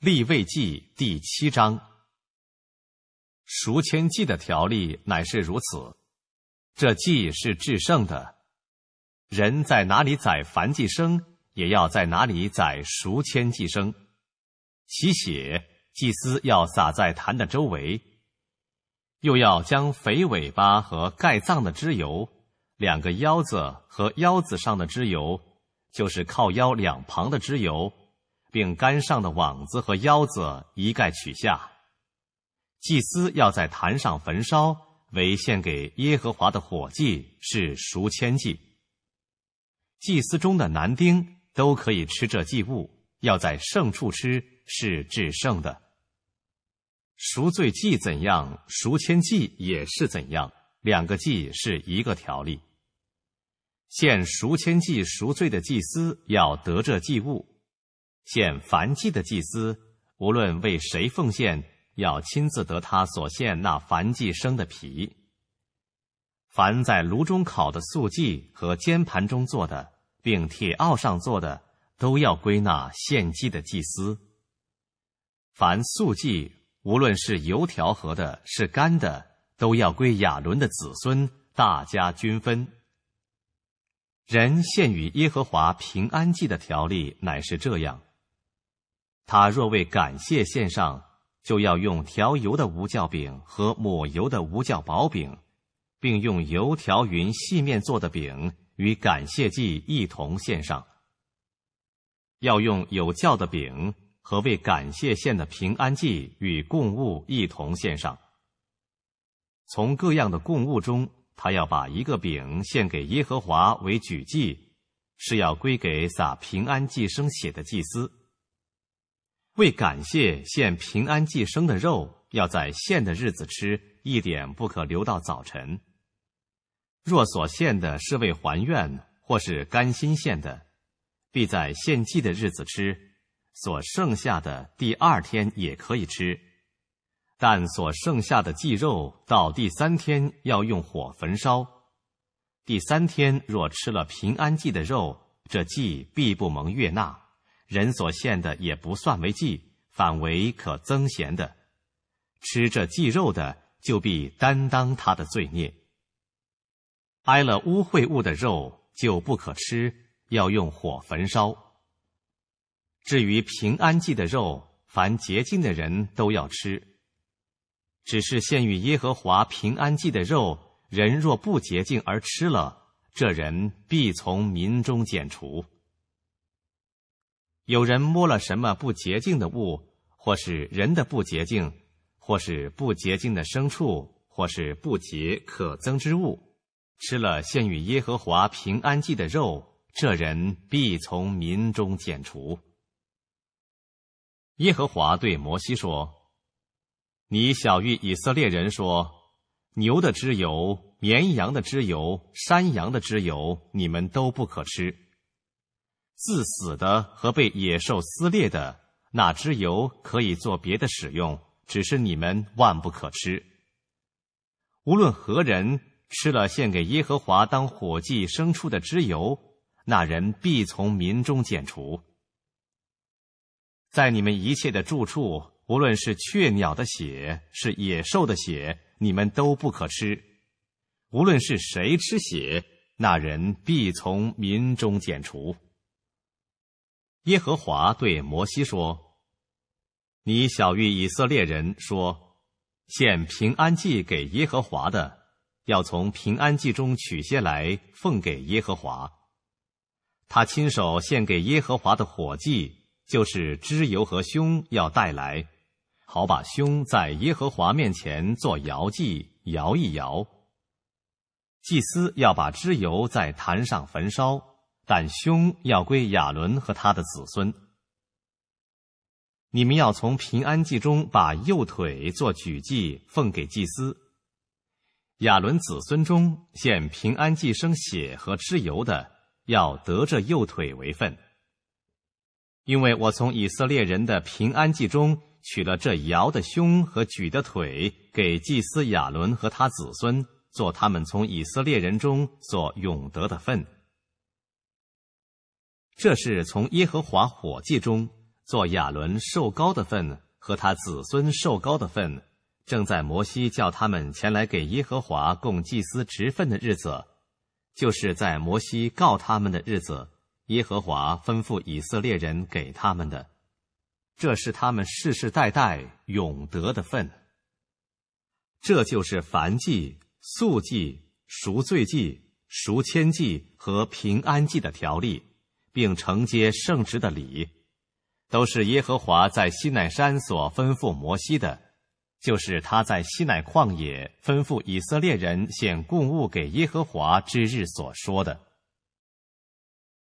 立位记第七章，赎千祭的条例乃是如此。这祭是至圣的，人在哪里宰凡祭生，也要在哪里宰赎千祭生。其血，祭司要撒在坛的周围，又要将肥尾巴和盖脏的脂油，两个腰子和腰子上的脂油，就是靠腰两旁的脂油。并杆上的网子和腰子一概取下。祭司要在坛上焚烧，为献给耶和华的火祭是赎千祭。祭司中的男丁都可以吃这祭物，要在圣处吃，是至圣的。赎罪祭怎样，赎千祭也是怎样，两个祭是一个条例。献赎千祭赎罪的祭司要得这祭物。献燔祭的祭司，无论为谁奉献，要亲自得他所献那燔祭生的皮。凡在炉中烤的素祭和煎盘中做的，并铁鏊上做的，都要归纳献祭的祭司。凡素祭，无论是油调和的，是干的，都要归亚伦的子孙，大家均分。人献与耶和华平安祭的条例乃是这样。他若为感谢献上，就要用调油的无酵饼和抹油的无酵薄饼，并用油调匀细面做的饼与感谢祭一同献上；要用有酵的饼和为感谢献的平安祭与供物一同献上。从各样的供物中，他要把一个饼献给耶和华为举祭，是要归给撒平安祭生血的祭司。为感谢献平安祭生的肉，要在献的日子吃，一点不可留到早晨。若所献的是为还愿或是甘心献的，必在献祭的日子吃，所剩下的第二天也可以吃，但所剩下的祭肉到第三天要用火焚烧。第三天若吃了平安祭的肉，这祭必不蒙悦纳。人所献的也不算为祭，反为可增贤的。吃这祭肉的，就必担当他的罪孽。挨了污秽物的肉就不可吃，要用火焚烧。至于平安祭的肉，凡洁净的人都要吃。只是献与耶和华平安祭的肉，人若不洁净而吃了，这人必从民中剪除。有人摸了什么不洁净的物，或是人的不洁净，或是不洁净的牲畜，或是不洁可憎之物，吃了献与耶和华平安祭的肉，这人必从民中剪除。耶和华对摩西说：“你晓谕以色列人说，牛的脂油、绵羊的脂油、山羊的脂油，你们都不可吃。”自死的和被野兽撕裂的那只油可以做别的使用，只是你们万不可吃。无论何人吃了献给耶和华当火祭牲畜的脂油，那人必从民中剪除。在你们一切的住处，无论是雀鸟的血，是野兽的血，你们都不可吃。无论是谁吃血，那人必从民中剪除。耶和华对摩西说：“你小谕以色列人说：献平安祭给耶和华的，要从平安祭中取些来奉给耶和华。他亲手献给耶和华的火祭，就是脂油和胸，要带来，好把胸在耶和华面前做摇祭，摇一摇。祭司要把脂油在坛上焚烧。”但胸要归亚伦和他的子孙。你们要从平安祭中把右腿做举祭，奉给祭司。亚伦子孙中献平安祭生血和脂油的，要得这右腿为份，因为我从以色列人的平安祭中取了这摇的胸和举的腿，给祭司亚伦和他子孙，做他们从以色列人中所永得的份。这是从耶和华火祭中做亚伦受膏的份和他子孙受膏的份，正在摩西叫他们前来给耶和华供祭司职份的日子，就是在摩西告他们的日子，耶和华吩咐以色列人给他们的，这是他们世世代代永得的份。这就是凡祭、素祭、赎罪祭、赎愆祭和平安祭的条例。并承接圣职的礼，都是耶和华在西奈山所吩咐摩西的，就是他在西奈旷野吩咐以色列人献供物给耶和华之日所说的。